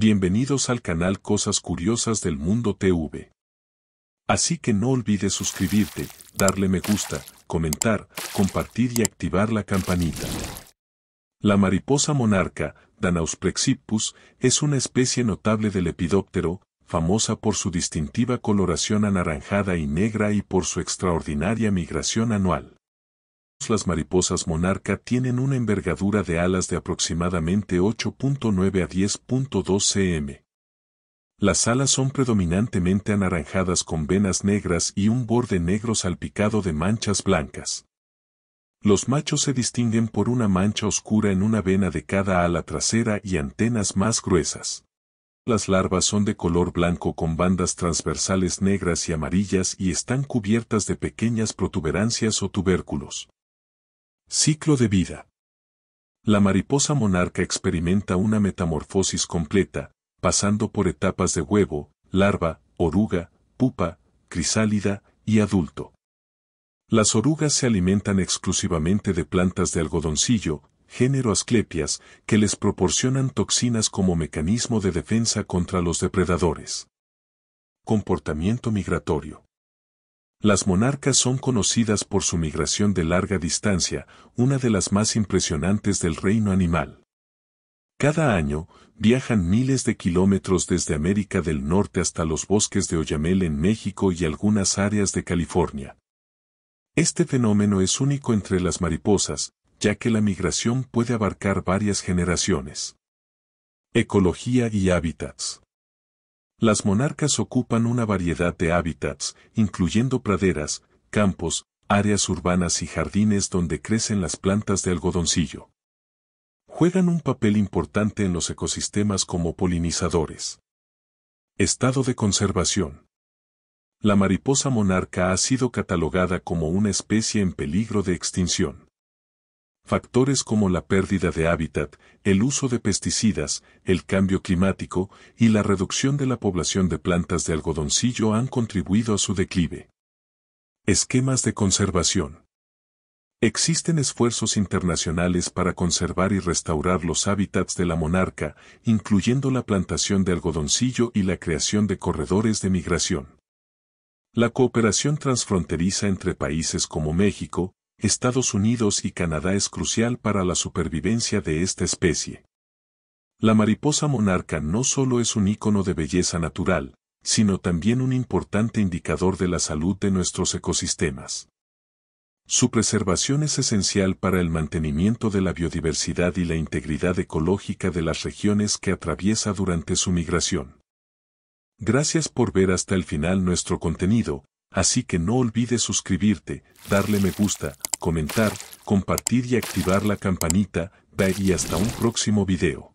Bienvenidos al canal Cosas Curiosas del Mundo TV. Así que no olvides suscribirte, darle me gusta, comentar, compartir y activar la campanita. La mariposa monarca, Danaus plexippus es una especie notable del lepidóptero, famosa por su distintiva coloración anaranjada y negra y por su extraordinaria migración anual. Las mariposas monarca tienen una envergadura de alas de aproximadamente 8.9 a 10.2 cm. Las alas son predominantemente anaranjadas con venas negras y un borde negro salpicado de manchas blancas. Los machos se distinguen por una mancha oscura en una vena de cada ala trasera y antenas más gruesas. Las larvas son de color blanco con bandas transversales negras y amarillas y están cubiertas de pequeñas protuberancias o tubérculos. Ciclo de vida. La mariposa monarca experimenta una metamorfosis completa, pasando por etapas de huevo, larva, oruga, pupa, crisálida y adulto. Las orugas se alimentan exclusivamente de plantas de algodoncillo, género Asclepias, que les proporcionan toxinas como mecanismo de defensa contra los depredadores. Comportamiento migratorio. Las monarcas son conocidas por su migración de larga distancia, una de las más impresionantes del reino animal. Cada año, viajan miles de kilómetros desde América del Norte hasta los bosques de Oyamel en México y algunas áreas de California. Este fenómeno es único entre las mariposas, ya que la migración puede abarcar varias generaciones. Ecología y hábitats. Las monarcas ocupan una variedad de hábitats, incluyendo praderas, campos, áreas urbanas y jardines donde crecen las plantas de algodoncillo. Juegan un papel importante en los ecosistemas como polinizadores. Estado de conservación. La mariposa monarca ha sido catalogada como una especie en peligro de extinción factores como la pérdida de hábitat, el uso de pesticidas, el cambio climático y la reducción de la población de plantas de algodoncillo han contribuido a su declive. Esquemas de conservación. Existen esfuerzos internacionales para conservar y restaurar los hábitats de la monarca, incluyendo la plantación de algodoncillo y la creación de corredores de migración. La cooperación transfronteriza entre países como México, Estados Unidos y Canadá es crucial para la supervivencia de esta especie. La mariposa monarca no solo es un ícono de belleza natural, sino también un importante indicador de la salud de nuestros ecosistemas. Su preservación es esencial para el mantenimiento de la biodiversidad y la integridad ecológica de las regiones que atraviesa durante su migración. Gracias por ver hasta el final nuestro contenido, Así que no olvides suscribirte, darle me gusta, comentar, compartir y activar la campanita, y hasta un próximo video.